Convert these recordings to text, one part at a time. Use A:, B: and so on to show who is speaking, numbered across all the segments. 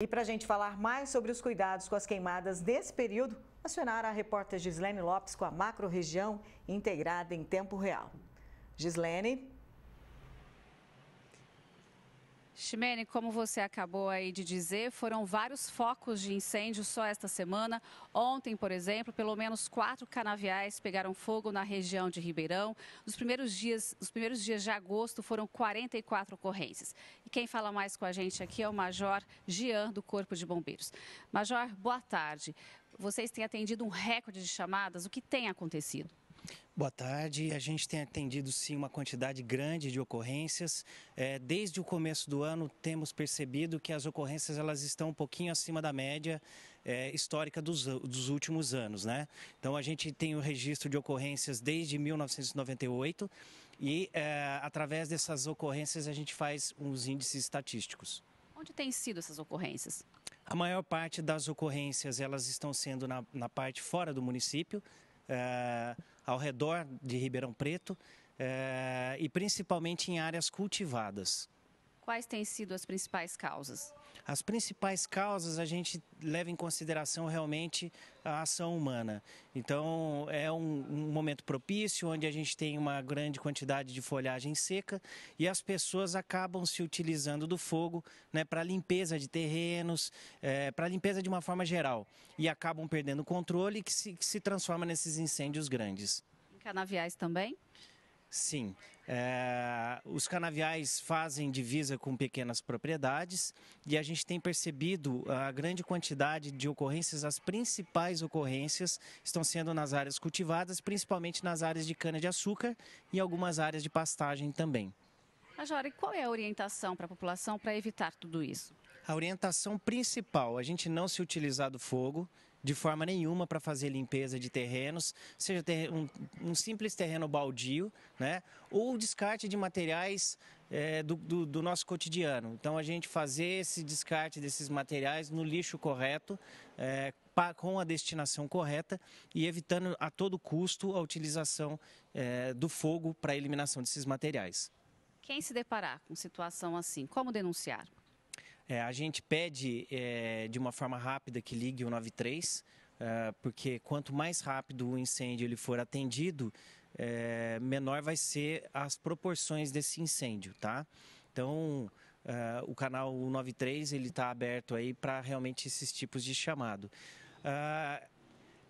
A: E para a gente falar mais sobre os cuidados com as queimadas desse período, acionar a repórter Gislene Lopes com a macro região integrada em tempo real. Gislene. Ximene, como você acabou aí de dizer, foram vários focos de incêndio só esta semana. Ontem, por exemplo, pelo menos quatro canaviais pegaram fogo na região de Ribeirão. Nos primeiros dias, nos primeiros dias de agosto foram 44 ocorrências. E quem fala mais com a gente aqui é o Major Gian, do Corpo de Bombeiros. Major, boa tarde. Vocês têm atendido um recorde de chamadas. O que tem acontecido?
B: Boa tarde. A gente tem atendido sim uma quantidade grande de ocorrências. É, desde o começo do ano temos percebido que as ocorrências elas estão um pouquinho acima da média é, histórica dos, dos últimos anos, né? Então a gente tem o registro de ocorrências desde 1998 e é, através dessas ocorrências a gente faz uns índices estatísticos.
A: Onde têm sido essas
B: ocorrências? A maior parte das ocorrências elas estão sendo na, na parte fora do município. É, ao redor de Ribeirão Preto é, e principalmente em áreas cultivadas.
A: Quais têm sido as principais causas?
B: As principais causas a gente leva em consideração realmente a ação humana. Então, é um, um momento propício onde a gente tem uma grande quantidade de folhagem seca e as pessoas acabam se utilizando do fogo né, para limpeza de terrenos, é, para limpeza de uma forma geral. E acabam perdendo o controle que se, que se transforma nesses incêndios grandes.
A: Em canaviais também?
B: Sim. É, os canaviais fazem divisa com pequenas propriedades e a gente tem percebido a grande quantidade de ocorrências, as principais ocorrências estão sendo nas áreas cultivadas, principalmente nas áreas de cana-de-açúcar e algumas áreas de pastagem também.
A: a e qual é a orientação para a população para evitar tudo isso?
B: A orientação principal, a gente não se utilizar do fogo, de forma nenhuma para fazer limpeza de terrenos, seja um, um, simples terreno baldio, né? ou descarte de materiais é, do, do, do, nosso cotidiano. Então, a gente fazer esse descarte desses materiais no lixo correto, é, com a destinação correta e evitando a todo custo a utilização é, do fogo para a eliminação desses materiais.
A: Quem se deparar com situação assim, como denunciar?
B: É, a gente pede é, de uma forma rápida que ligue o 93, é, porque quanto mais rápido o incêndio ele for atendido, é, menor vai ser as proporções desse incêndio, tá? Então, é, o canal 93 ele está aberto aí para realmente esses tipos de chamado é,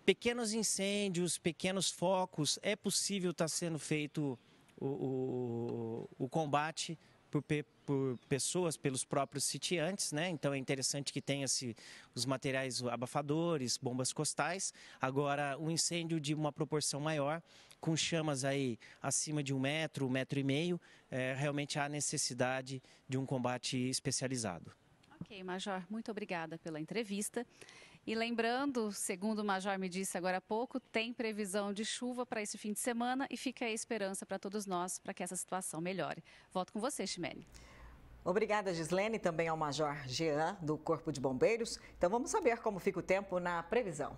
B: pequenos incêndios, pequenos focos, é possível estar tá sendo feito o, o, o combate por, por pessoas, pelos próprios sitiantes, né? Então é interessante que tenha-se os materiais abafadores, bombas costais. Agora, um incêndio de uma proporção maior, com chamas aí acima de um metro, um metro e meio, é, realmente há necessidade de um combate especializado.
A: Ok, Major, muito obrigada pela entrevista. E lembrando, segundo o Major me disse agora há pouco, tem previsão de chuva para esse fim de semana e fica a esperança para todos nós para que essa situação melhore. Volto com você, Chimene. Obrigada, Gislene, também ao Major Jean, do Corpo de Bombeiros. Então vamos saber como fica o tempo na previsão.